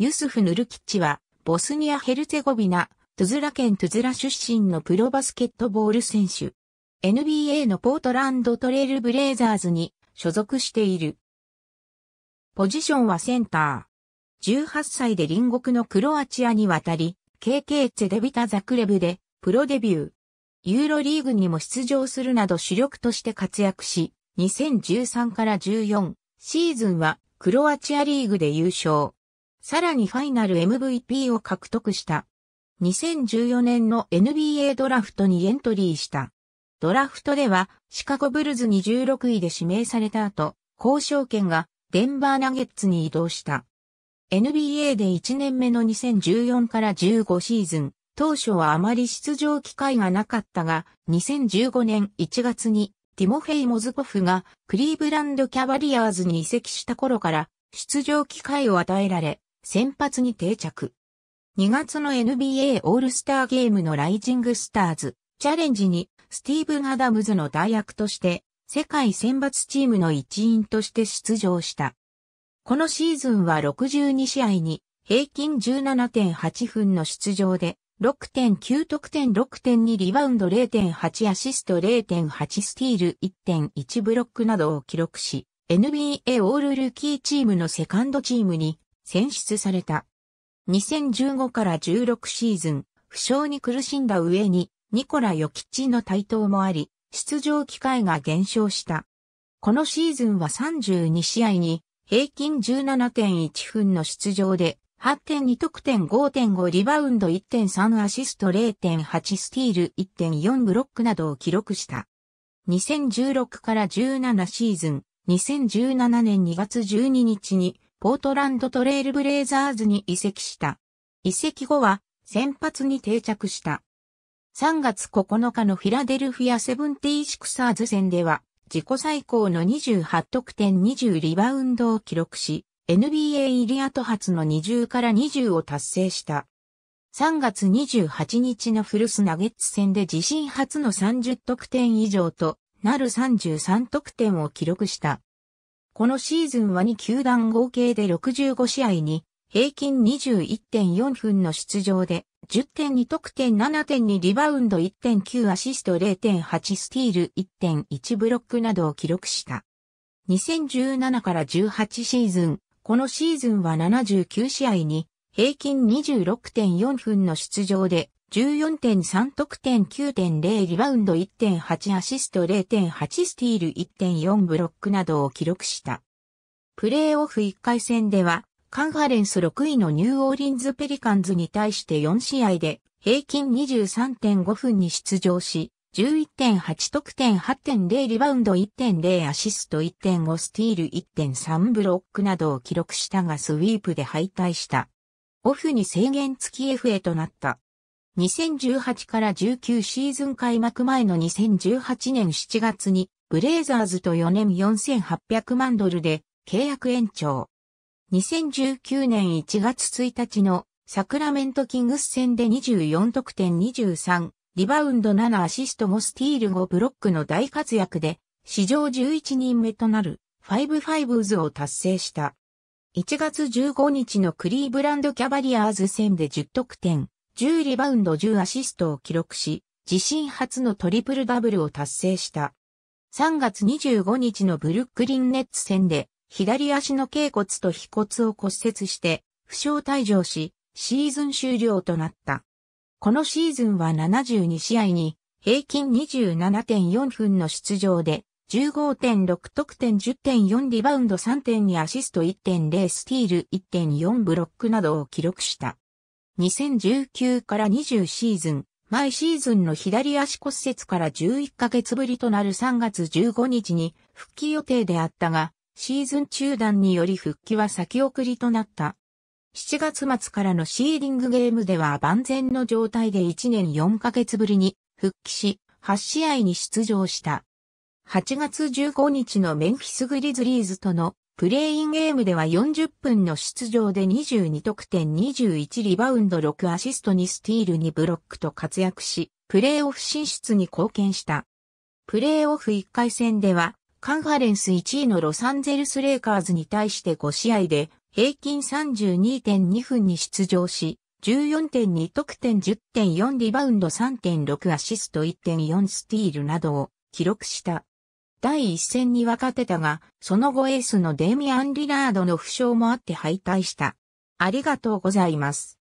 ユスフ・ヌルキッチは、ボスニア・ヘルツェゴビナ、トゥズラ県トゥズラ出身のプロバスケットボール選手。NBA のポートランドトレイルブレイザーズに所属している。ポジションはセンター。18歳で隣国のクロアチアに渡り、KK ツェデビタザクレブでプロデビュー。ユーロリーグにも出場するなど主力として活躍し、2013から14シーズンはクロアチアリーグで優勝。さらにファイナル MVP を獲得した。2014年の NBA ドラフトにエントリーした。ドラフトではシカゴブルズに16位で指名された後、交渉権がデンバーナゲッツに移動した。NBA で1年目の2014から15シーズン、当初はあまり出場機会がなかったが、2015年1月にティモフェイ・モズコフがクリーブランド・キャバリアーズに移籍した頃から出場機会を与えられ、先発に定着。2月の NBA オールスターゲームのライジングスターズチャレンジにスティーブン・アダムズの代役として世界選抜チームの一員として出場した。このシーズンは62試合に平均17.8分の出場で6.9得点6.2リバウンド0.8アシスト0.8スティール1.1ブロックなどを記録し NBA オールルーキーチームのセカンドチームに選出された。2015から16シーズン、負傷に苦しんだ上に、ニコラ・ヨキッチの台頭もあり、出場機会が減少した。このシーズンは32試合に、平均17.1分の出場で、8.2得点5.5リバウンド1.3アシスト0.8スティール1.4ブロックなどを記録した。2016から17シーズン、2017年2月12日にポートランドトレイルブレイザーズに移籍した。移籍後は先発に定着した。3月9日のフィラデルフィアセブンティーシクサーズ戦では自己最高の28得点20リバウンドを記録し、NBA 入り後初の20から20を達成した。3月28日のフルスナゲッツ戦で自身初の30得点以上となる33得点を記録した。このシーズンは2球団合計で65試合に、平均21.4分の出場で、10.2得点7.2リバウンド1.9アシスト0.8スティール1.1ブロックなどを記録した。2017から18シーズン、このシーズンは79試合に、平均26.4分の出場で14.3得点9.0リバウンド1.8アシスト0.8スティール1.4ブロックなどを記録した。プレーオフ1回戦では、カンファレンス6位のニューオーリンズペリカンズに対して4試合で平均23.5分に出場し、11.8得点8.0リバウンド1.0アシスト1.5スティール1.3ブロックなどを記録したがスウィープで敗退した。オフに制限付き FA となった。2018から19シーズン開幕前の2018年7月に、ブレイザーズと4年4800万ドルで契約延長。2019年1月1日のサクラメントキングス戦で24得点23、リバウンド7アシスト5スティール5ブロックの大活躍で、史上11人目となる5ファイブズを達成した。1月15日のクリーブランドキャバリアーズ戦で10得点、10リバウンド10アシストを記録し、自身初のトリプルダブルを達成した。3月25日のブルックリンネッツ戦で、左足の頸骨と肥骨を骨折して、負傷退場し、シーズン終了となった。このシーズンは72試合に、平均27.4分の出場で、15.6得点10.4リバウンド3.2アシスト1.0スティール1.4ブロックなどを記録した。2019から20シーズン、毎シーズンの左足骨折から11ヶ月ぶりとなる3月15日に復帰予定であったが、シーズン中断により復帰は先送りとなった。7月末からのシーディングゲームでは万全の状態で1年4ヶ月ぶりに復帰し、8試合に出場した。8月15日のメンフィスグリズリーズとのプレインゲームでは40分の出場で22得点21リバウンド6アシストにスティールにブロックと活躍し、プレーオフ進出に貢献した。プレーオフ1回戦では、カンファレンス1位のロサンゼルスレイカーズに対して5試合で平均32.2分に出場し、14.2得点10.4リバウンド3.6アシスト1.4スティールなどを記録した。第一戦に分かってたが、その後エースのデミアン・リラードの負傷もあって敗退した。ありがとうございます。